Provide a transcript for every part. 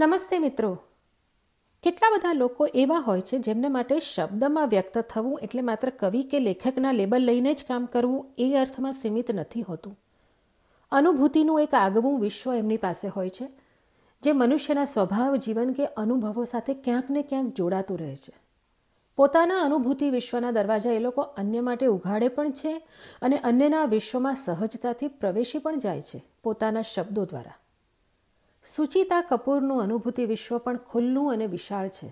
નમસ્તે મિત્રો કેટલા બધા લોકો એવા હોય છે જેમને માટે શબ્દમાં વ્યક્ત થવું એટલે માત્ર કવિ કે લેખકના લેબલ લઈને જ કામ કરવું એ અર્થમાં સીમિત નથી હોતું અનુભૂતિનું એક આગવું વિશ્વ એમની પાસે હોય છે જે મનુષ્યના સ્વભાવ જીવન કે અનુભવો સાથે ક્યાંક ને ક્યાંક જોડાતું રહે છે પોતાના અનુભૂતિ વિશ્વના દરવાજા એ લોકો અન્ય માટે ઉઘાડે પણ છે અને અન્યના વિશ્વમાં સહજતાથી પ્રવેશી પણ જાય છે પોતાના શબ્દો દ્વારા સુચિતા કપૂરનું અનુભૂતિ વિશ્વ પણ ખુલ્લું અને વિશાળ છે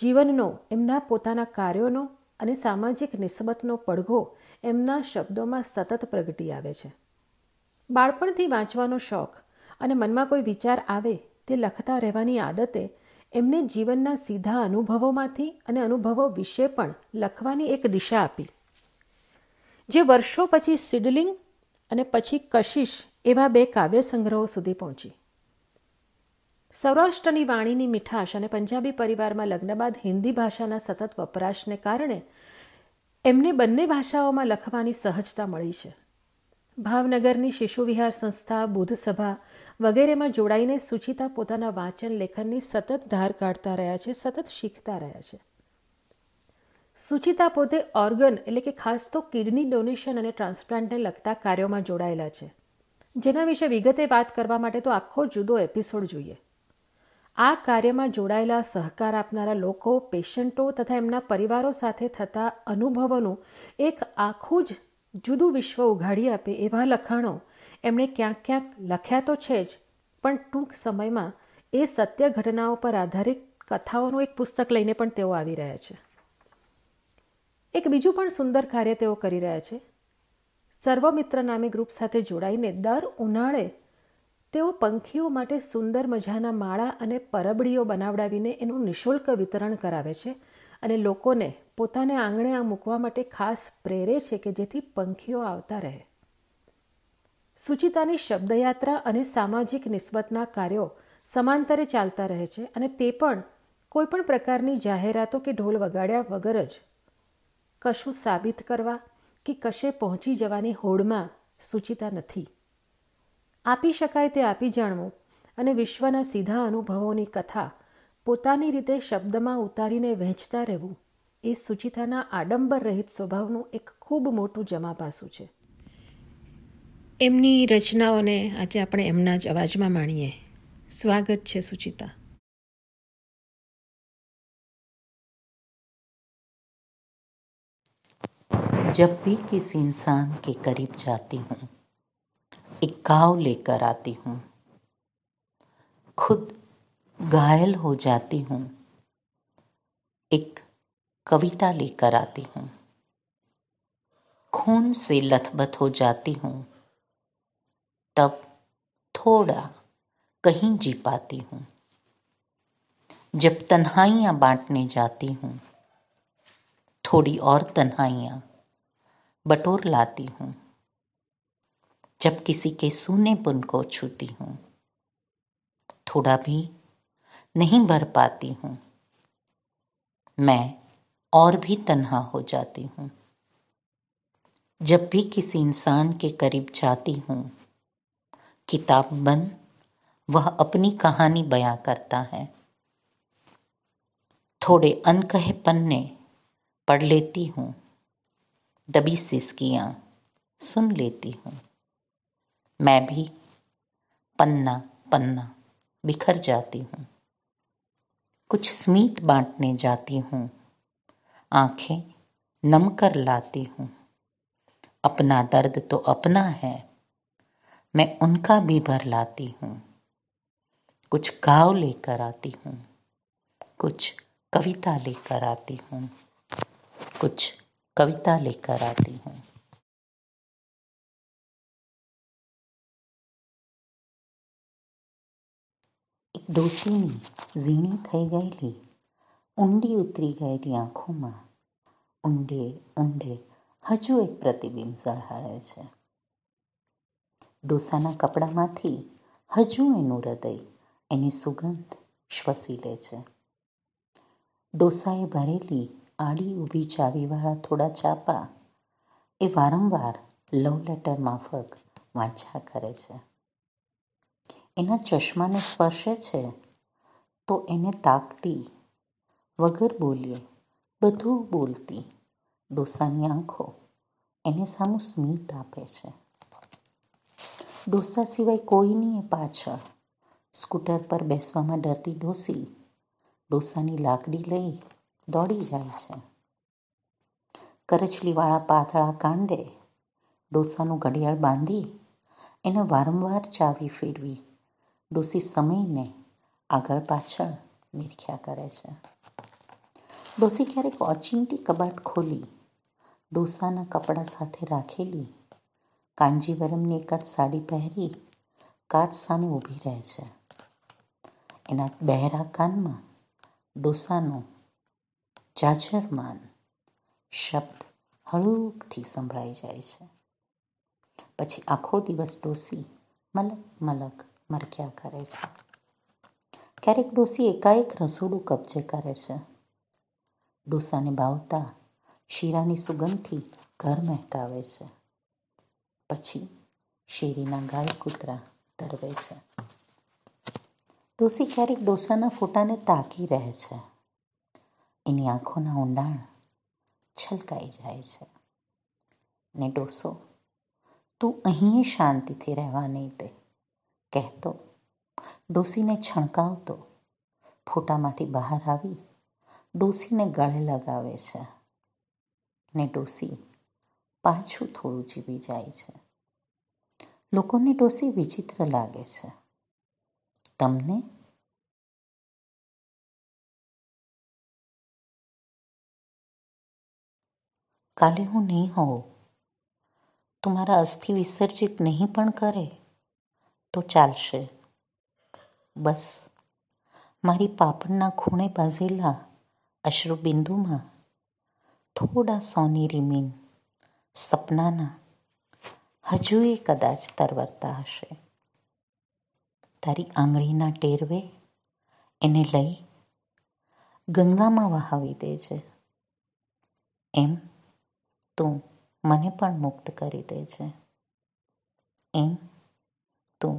જીવનનો એમના પોતાના કાર્યોનો અને સામાજિક નિસ્બતનો પડઘો એમના શબ્દોમાં સતત પ્રગટી આવે છે બાળપણથી વાંચવાનો શોખ અને મનમાં કોઈ વિચાર આવે તે લખતા રહેવાની આદતે એમને જીવનના સીધા અનુભવોમાંથી અને અનુભવો વિશે પણ લખવાની એક દિશા આપી જે વર્ષો પછી સિડલિંગ અને પછી કશિશ એવા બે કાવ્ય સંગ્રહો સુધી પહોંચી સૌરાષ્ટ્રની વાણીની મીઠાશ અને પંજાબી પરિવારમાં લગ્ન બાદ હિન્દી ભાષાના સતત વપરાશને કારણે એમને બંને ભાષાઓમાં લખવાની સહજતા મળી છે ભાવનગરની શિશુવિહાર સંસ્થા બુધસભા વગેરેમાં જોડાઈને સુચિતા પોતાના વાંચન લેખનની સતત ધાર કાઢતા રહ્યા છે સતત શીખતા રહ્યા છે સુચિતા પોતે ઓર્ગન એટલે કે ખાસ તો કિડની ડોનેશન અને ટ્રાન્સપ્લાન્ટને લગતા કાર્યોમાં જોડાયેલા છે જેના વિશે વિગતે વાત કરવા માટે તો આખો જુદો એપિસોડ જોઈએ આ કાર્યમાં જોડાયેલા સહકાર આપનારા લોકો પેશન્ટો તથા એમના પરિવારો સાથે થતા અનુભવોનું એક આખું જ જુદું વિશ્વ ઉઘાડી આપે એવા લખાણો એમણે ક્યાંક ક્યાંક લખ્યા તો છે જ પણ ટૂંક સમયમાં એ સત્ય ઘટનાઓ પર આધારિત કથાઓનું એક પુસ્તક લઈને પણ તેઓ આવી રહ્યા છે એક બીજું પણ સુંદર કાર્ય તેઓ કરી રહ્યા છે સર્વમિત્ર નામે ગ્રુપ સાથે જોડાઈને દર ઉનાળે તેઓ પંખીઓ માટે સુંદર મજાના માળા અને પરબડીઓ બનાવડાવીને એનું નિઃશુલ્ક વિતરણ કરાવે છે અને લોકોને પોતાને આંગણે આ મૂકવા માટે ખાસ પ્રેરે છે કે જેથી પંખીઓ આવતા રહે સુચિતાની શબ્દયાત્રા અને સામાજિક નિસ્બતના કાર્યો સમાંતરે ચાલતા રહે છે અને તે પણ કોઈપણ પ્રકારની જાહેરાતો કે ઢોલ વગાડ્યા વગર જ કશું સાબિત કરવા કે કશે પહોંચી જવાની હોડમાં સૂચિતા નથી આપી શકાય તે આપી જાણવું અને વિશ્વના સીધા અનુભવોની કથા પોતાની રીતે શબ્દમાં ઉતારીને વહેંચતા રહેવું એ સુચિતાના આડંબર રહિત સ્વભાવનું એક ખૂબ મોટું જમાપાસું છે એમની રચનાઓને આજે આપણે એમના જ અવાજમાં માણીએ સ્વાગત છે સુચિતા जब भी किसी इंसान के करीब जाती हूँ एक गाँव लेकर आती हूँ खुद घायल हो जाती हूँ एक कविता लेकर आती हूँ खून से लथबथ हो जाती हूँ तब थोड़ा कहीं जी पाती हूँ जब तन्हाइयाँ बांटने जाती हूँ थोड़ी और तन्हाइयाँ बटोर लाती हूँ जब किसी के सूने पुन को छूती हूँ थोड़ा भी नहीं भर पाती हूँ मैं और भी तन्हा हो जाती हूँ जब भी किसी इंसान के करीब जाती हूँ किताब बंद वह अपनी कहानी बयां करता है थोड़े अनकहे पन्ने पढ़ लेती हूँ दबी सिसकियाँ सुन लेती हूँ मैं भी पन्ना पन्ना बिखर जाती हूँ कुछ स्मीट बांटने जाती हूँ आंखें नम कर लाती हूँ अपना दर्द तो अपना है मैं उनका भी भर लाती हूँ कुछ गाँव लेकर आती हूँ कुछ कविता लेकर आती हूँ कुछ कविता लेकर आती हैं એક ડોસીની ઝીણી થઈ ગયેલી ઊંડી ઉતરી ગયેલી આંખોમાં ઊંડે ઊંડે હજુ એક પ્રતિબિંબ ઝળહાળે છે ડોસાના કપડામાંથી હજુ એનું હૃદય એની સુગંધ શ્વસી લે છે ડોસાએ ભરેલી આડી ઊભી ચાવીવાળા થોડા ચાપા એ વારંવાર લવ લેટર માફક વાંચ્યા કરે છે એના ચશ્માને સ્પર્શે છે તો એને તાકતી વગર બોલીએ બધું બોલતી ડોસાની આંખો એને સામું સ્મિત આપે છે ડોસા સિવાય કોઈની પાછળ સ્કૂટર પર બેસવામાં ડરતી ડોસી ડોસાની લાકડી લઈ દોડી જાય છે કરચલીવાળા પાતળા કાંડે ડોસાનું ઘડિયાળ બાંધી એને વારંવાર ચાવી ફેરવી ડોસી સમયને આગળ પાછળ મીરખ્યા કરે છે ડોસી ક્યારેક ઓચિંતી કબાટ ખોલી ડોસાના કપડાં સાથે રાખેલી કાંજીવરમની એક જ સાડી પહેરી કાચ સામે ઊભી રહે છે એના બહેરા કાનમાં ડોસાનો જાજરમાન શબ્દ હળૂકથી સંભળાઈ જાય છે પછી આખો દિવસ ડોસી મલક મલક મરક્યા કરે છે ક્યારેક ડોસી એકાએક રસોડું કબજે કરે છે ડોસાને ભાવતા શીરાની સુગંધથી ઘર મહેકાવે છે પછી શેરીના ગાય કૂતરા તરવે છે ડોસી ક્યારેક ડોસાના ફોટાને તાકી રહે છે એની આંખોના ઊંડાણ છલકાઈ જાય છે ને ડોસો તું અહીં શાંતિથી રહેવા નહીં તે કહેતો ડોસીને છણકાવતો ફોટામાંથી બહાર આવી ડોસીને ગળે લગાવે છે ને ડોસી પાછું થોડું જીવી જાય છે લોકોને ડોસી વિચિત્ર લાગે છે તમને કાલે હું નહીં હોઉં તું મારા અસ્થિ વિસર્જિત નહીં પણ કરે તો ચાલશે બસ મારી પાપડના ખૂણે બાઝેલા અશ્રુબિંદુમાં થોડા સોની રીમીન સપનાના હજુ એ કદાચ તરવરતા હશે તારી આંગળીના ટેરવે એને લઈ ગંગામાં વહાવી દેજે એમ તું મને પણ મુક્ત કરી દે છે એમ તું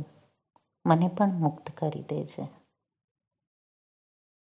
મને પણ મુક્ત કરી દે છે